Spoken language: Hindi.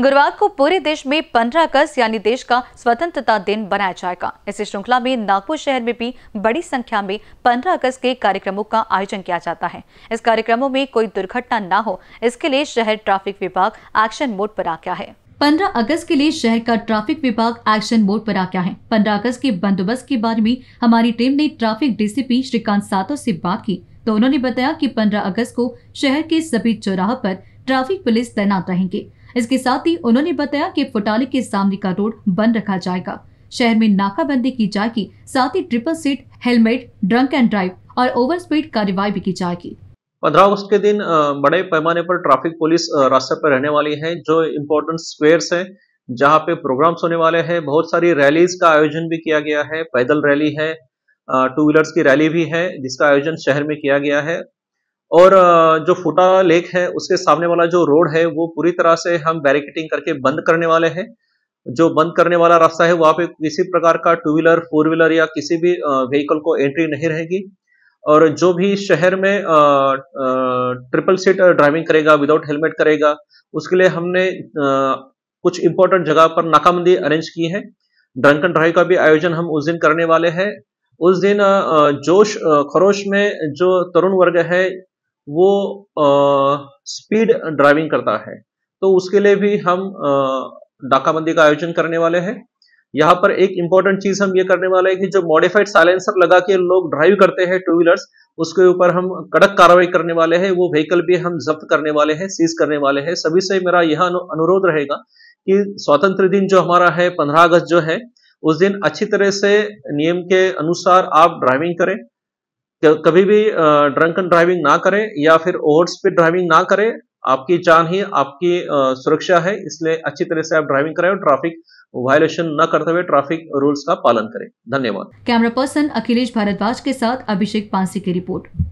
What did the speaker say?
गुरुवार को पूरे देश में 15 अगस्त यानी देश का स्वतंत्रता दिन मनाया जाएगा इसी श्रृंखला में नागपुर शहर में भी बड़ी संख्या में 15 अगस्त के कार्यक्रमों का आयोजन किया जाता है इस कार्यक्रमों में कोई दुर्घटना न हो इसके लिए शहर ट्रैफिक विभाग एक्शन मोड पर आ गया है 15 अगस्त के लिए शहर का ट्रैफिक विभाग एक्शन मोड पर आ गया है 15 अगस्त के बंदोबस्त के बारे में हमारी टीम ने ट्रैफिक डीसीपी श्रीकांत सातो से बात की तो उन्होंने बताया कि 15 अगस्त को शहर के सभी चौराहों पर ट्रैफिक पुलिस तैनात रहेंगे इसके साथ ही उन्होंने बताया कि फुटाली के सामने का रोड बंद रखा जाएगा शहर में नाकाबंदी की जाएगी साथ ही triple seat helmet drunk and drive और ओवर स्पीड कार्रवाई भी की जाएगी पंद्रह अगस्त के दिन बड़े पैमाने पर ट्रैफिक पुलिस रास्ते पर रहने वाली है जो इम्पोर्टेंट स्क्वेयर्स हैं जहां पे प्रोग्राम्स होने वाले हैं बहुत सारी रैलीज का आयोजन भी किया गया है पैदल रैली है टू व्हीलर्स की रैली भी है जिसका आयोजन शहर में किया गया है और जो फुटा लेक है उसके सामने वाला जो रोड है वो पूरी तरह से हम बैरिकेटिंग करके बंद करने वाले हैं जो बंद करने वाला रास्ता है वहाँ पे किसी प्रकार का टू व्हीलर फोर व्हीलर या किसी भी व्हीकल को एंट्री नहीं रहेगी और जो भी शहर में ट्रिपल सीट ड्राइविंग करेगा विदाउट हेलमेट करेगा उसके लिए हमने कुछ इंपॉर्टेंट जगह पर नाकाबंदी अरेंज की है ड्रंकन ड्राइव का भी आयोजन हम उस दिन करने वाले हैं उस दिन जोश खरोश में जो तरुण वर्ग है वो स्पीड ड्राइविंग करता है तो उसके लिए भी हम डाकाबंदी का आयोजन करने वाले हैं यहाँ पर एक इंपॉर्टेंट चीज हम ये करने वाले हैं कि जो मॉडिफाइड साइलेंसर लगा के लोग ड्राइव करते हैं टू व्हीलर्स उसके ऊपर हम कड़क कार्रवाई करने वाले हैं वो व्हीकल भी हम जब्त करने वाले हैं सीज करने वाले हैं सभी से मेरा यह अनुरोध रहेगा कि स्वतंत्र दिन जो हमारा है पंद्रह अगस्त जो है उस दिन अच्छी तरह से नियम के अनुसार आप ड्राइविंग करें कभी भी ड्रंक ड्राइविंग ना करें या फिर ओवर स्पीड ड्राइविंग ना करें आपकी जान ही आपकी सुरक्षा है इसलिए अच्छी तरह से आप ड्राइविंग करें और ट्रैफिक वायलेशन न करते हुए ट्रैफिक रूल्स का पालन करें धन्यवाद कैमरा पर्सन अखिलेश भारद्वाज के साथ अभिषेक पांसी की रिपोर्ट